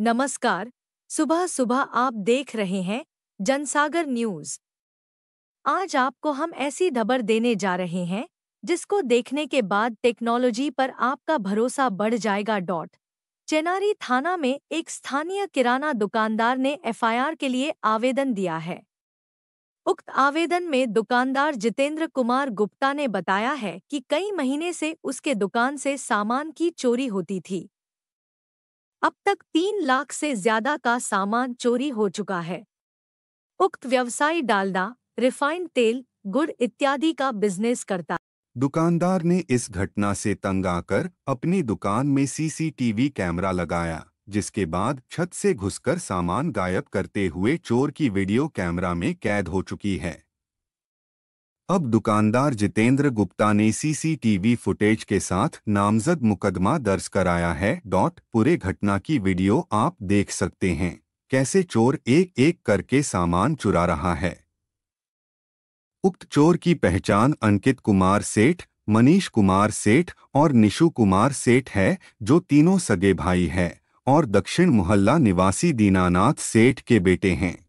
नमस्कार सुबह सुबह आप देख रहे हैं जनसागर न्यूज आज आपको हम ऐसी खबर देने जा रहे हैं जिसको देखने के बाद टेक्नोलॉजी पर आपका भरोसा बढ़ जाएगा डॉट चेनारी थाना में एक स्थानीय किराना दुकानदार ने एफआईआर के लिए आवेदन दिया है उक्त आवेदन में दुकानदार जितेंद्र कुमार गुप्ता ने बताया है कि कई महीने से उसके दुकान से सामान की चोरी होती थी अब तक तीन लाख से ज्यादा का सामान चोरी हो चुका है उक्त व्यवसायी डालडा रिफाइंड तेल गुड़ इत्यादि का बिजनेस करता दुकानदार ने इस घटना से तंग आकर अपनी दुकान में सीसीटीवी कैमरा लगाया जिसके बाद छत से घुसकर सामान गायब करते हुए चोर की वीडियो कैमरा में कैद हो चुकी है अब दुकानदार जितेंद्र गुप्ता ने सीसीटीवी फुटेज के साथ नामजद मुकदमा दर्ज कराया है डॉट पूरे घटना की वीडियो आप देख सकते हैं कैसे चोर एक एक करके सामान चुरा रहा है उक्त चोर की पहचान अंकित कुमार सेठ मनीष कुमार सेठ और निशु कुमार सेठ है जो तीनों सगे भाई है और दक्षिण मोहल्ला निवासी दीनानाथ सेठ के बेटे हैं